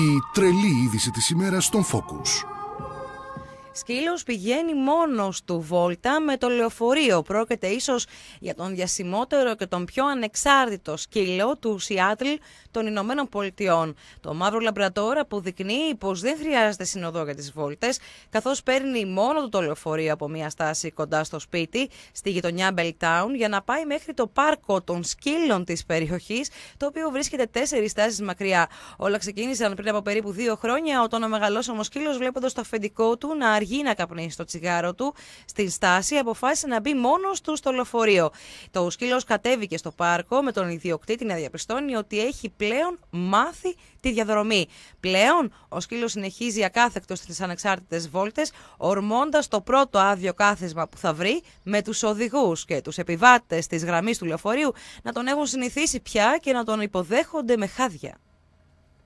η τρελή είδηση της ημέρας στον Focus. Σκύλος πηγαίνει μόνος του βόλτα με το λεωφορείο. Πρόκειται ίσως για τον διασημότερο και τον πιο ανεξάρτητο σκύλο του Σιάτλ των Ηνωμένων Πολιτειών. Το μαύρο λαμπρατόρα που δεικνύει πως δεν χρειάζεται συνοδό για τις βόλτες, καθώς παίρνει μόνο του το λεωφορείο από μια στάση κοντά στο σπίτι, στη γειτονιά Μπελτάουν, για να πάει μέχρι το πάρκο των σκύλων της περιοχής, το οποίο βρίσκεται τέσσερις στάσεις μακριά. Όλα ξεκίνησαν πριν από περίπου δύο χρόνια, όταν ο όμως σκύλος βλέποντας το αφεντικό του να αργεί γίνα να καπνίσει το τσιγάρο του στην στάση, αποφάσισε να μπει μόνος του στο λεωφορείο. Το σκύλος κατέβηκε στο πάρκο με τον ιδιοκτήτη να διαπιστώνει ότι έχει πλέον μάθει τη διαδρομή. Πλέον, ο σκύλος συνεχίζει ακάθεκτος στις ανεξάρτητες βόλτες, ορμώντας το πρώτο άδειο κάθεσμα που θα βρει με τους οδηγούς και τους επιβάτες της γραμμής του λεωφορείου να τον έχουν συνηθίσει πια και να τον υποδέχονται με χάδια.